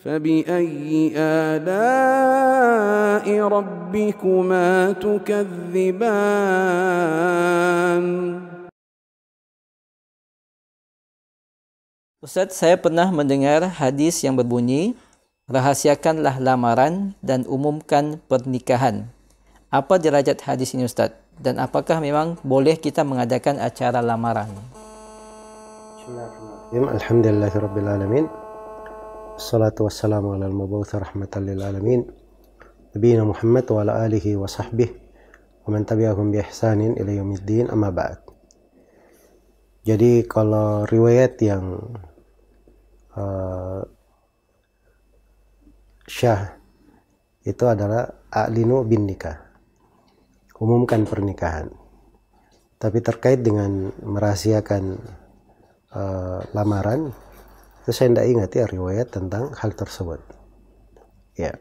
فبأي آلاء ربكما تكذبان Ustaz, saya pernah mendengar hadis yang berbunyi, rahasiakanlah lamaran dan umumkan pernikahan. Apa derajat hadis ini Ustadz? Dan apakah memang boleh kita mengadakan acara lamaran? Bismillahirrahmanirrahim. Alhamdulillahirrahmanirrahim rahmatan lil alamin Nabiina Muhammad wa ala alihi wa sahbihi wa man tabi'ahum bi ihsanin ila yaumiddin amma ba'd. Jadi kalau riwayat yang uh, syah itu adalah a'linu bin nikah. Umumkan pernikahan. Tapi terkait dengan merahasiakan uh, lamaran itu saya tidak ingat ya riwayat tentang hal tersebut ya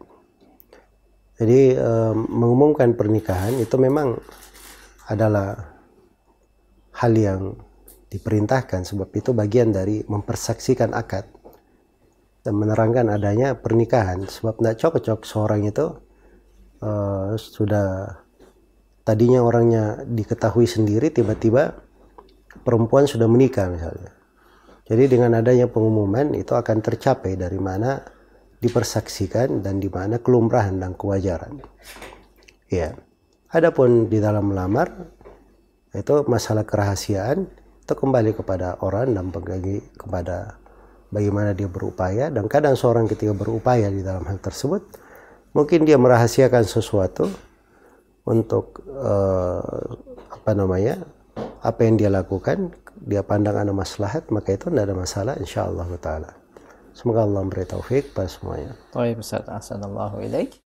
jadi um, mengumumkan pernikahan itu memang adalah hal yang diperintahkan sebab itu bagian dari mempersaksikan akad dan menerangkan adanya pernikahan sebab tidak cocok seorang itu uh, sudah tadinya orangnya diketahui sendiri tiba-tiba perempuan sudah menikah misalnya jadi dengan adanya pengumuman itu akan tercapai dari mana dipersaksikan dan di mana kelumrahan dan kewajaran. Ya. Adapun di dalam melamar itu masalah kerahasiaan itu kembali kepada orang dan bagi kepada bagaimana dia berupaya dan kadang seorang ketika berupaya di dalam hal tersebut mungkin dia merahasiakan sesuatu untuk eh, apa namanya apa yang dia lakukan dia pandang ada maslahat maka itu tidak ada masalah insya Allah taala semoga Allah memberi taufik pada semuanya. Baik Ustaz, assalamualaikum